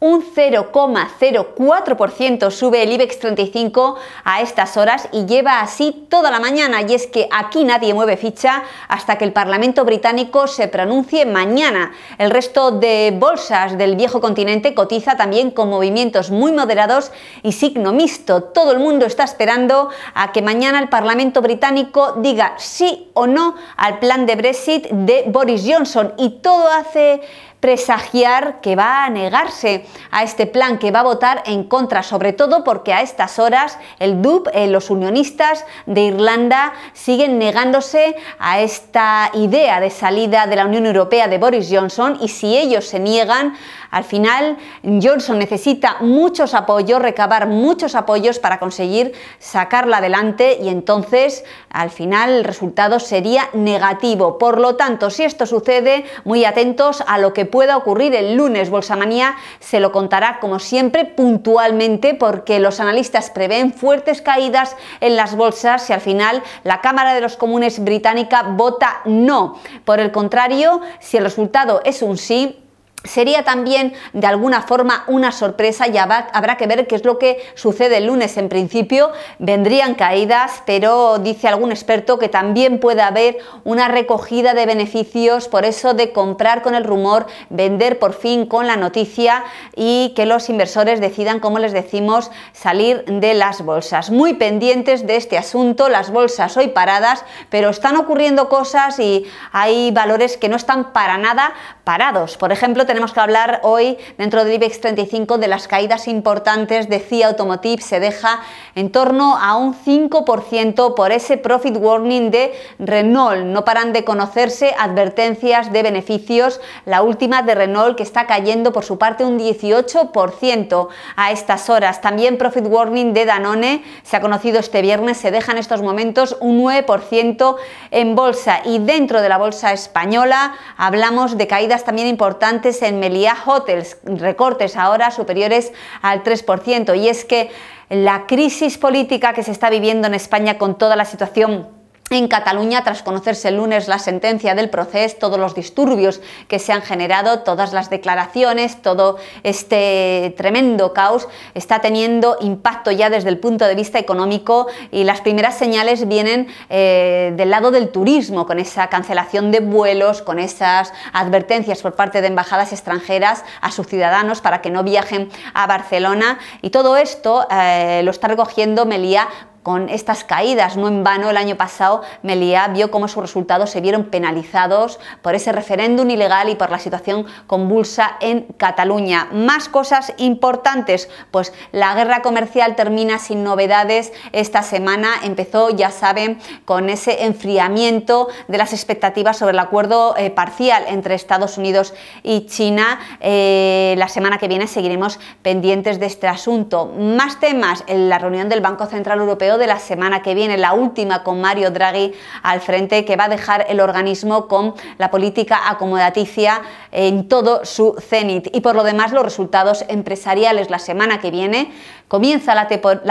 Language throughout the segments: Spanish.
Un 0,04% sube el IBEX 35 a estas horas y lleva así toda la mañana. Y es que aquí nadie mueve ficha hasta que el Parlamento británico se pronuncie mañana. El resto de bolsas del viejo continente cotiza también con movimientos muy moderados y signo mixto. Todo el mundo está esperando a que mañana el Parlamento británico diga sí o no al plan de Brexit de Boris Johnson. Y todo hace presagiar que va a negarse a este plan, que va a votar en contra, sobre todo porque a estas horas el DUP, eh, los unionistas de Irlanda, siguen negándose a esta idea de salida de la Unión Europea de Boris Johnson y si ellos se niegan, al final Johnson necesita muchos apoyos, recabar muchos apoyos para conseguir sacarla adelante y entonces al final el resultado sería negativo. Por lo tanto, si esto sucede, muy atentos a lo que pueda ocurrir el lunes. Bolsamanía se lo contará como siempre puntualmente porque los analistas prevén fuertes caídas en las bolsas y al final la Cámara de los Comunes británica vota no. Por el contrario, si el resultado es un sí, Sería también de alguna forma una sorpresa y habrá que ver qué es lo que sucede el lunes. En principio vendrían caídas, pero dice algún experto que también puede haber una recogida de beneficios por eso de comprar con el rumor, vender por fin con la noticia y que los inversores decidan, como les decimos, salir de las bolsas. Muy pendientes de este asunto, las bolsas hoy paradas, pero están ocurriendo cosas y hay valores que no están para nada parados. Por ejemplo, tenemos que hablar hoy dentro del IBEX 35 de las caídas importantes de CIA Automotive. Se deja en torno a un 5% por ese profit warning de Renault. No paran de conocerse advertencias de beneficios. La última de Renault que está cayendo por su parte un 18% a estas horas. También profit warning de Danone se ha conocido este viernes. Se deja en estos momentos un 9% en bolsa. Y dentro de la bolsa española hablamos de caídas también importantes en Meliá Hotels, recortes ahora superiores al 3%. Y es que la crisis política que se está viviendo en España con toda la situación en Cataluña, tras conocerse el lunes la sentencia del proceso, todos los disturbios que se han generado, todas las declaraciones, todo este tremendo caos está teniendo impacto ya desde el punto de vista económico y las primeras señales vienen eh, del lado del turismo, con esa cancelación de vuelos, con esas advertencias por parte de embajadas extranjeras a sus ciudadanos para que no viajen a Barcelona y todo esto eh, lo está recogiendo Melía con estas caídas. No en vano el año pasado Meliá vio cómo sus resultados se vieron penalizados por ese referéndum ilegal y por la situación convulsa en Cataluña. Más cosas importantes, pues la guerra comercial termina sin novedades esta semana. Empezó, ya saben, con ese enfriamiento de las expectativas sobre el acuerdo eh, parcial entre Estados Unidos y China. Eh, la semana que viene seguiremos pendientes de este asunto. Más temas en la reunión del Banco Central Europeo de la semana que viene, la última con Mario Draghi al frente, que va a dejar el organismo con la política acomodaticia en todo su cenit. Y por lo demás, los resultados empresariales la semana que viene. Comienza la,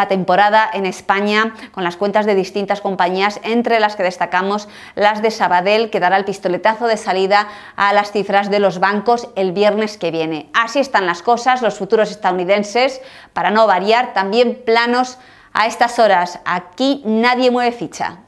temporada en España con las cuentas de distintas compañías, entre las que destacamos las de Sabadell, que dará el pistoletazo de salida a las cifras de los bancos el viernes que viene. Así están las cosas, los futuros estadounidenses, para no variar, también planos a estas horas. Aquí nadie mueve ficha.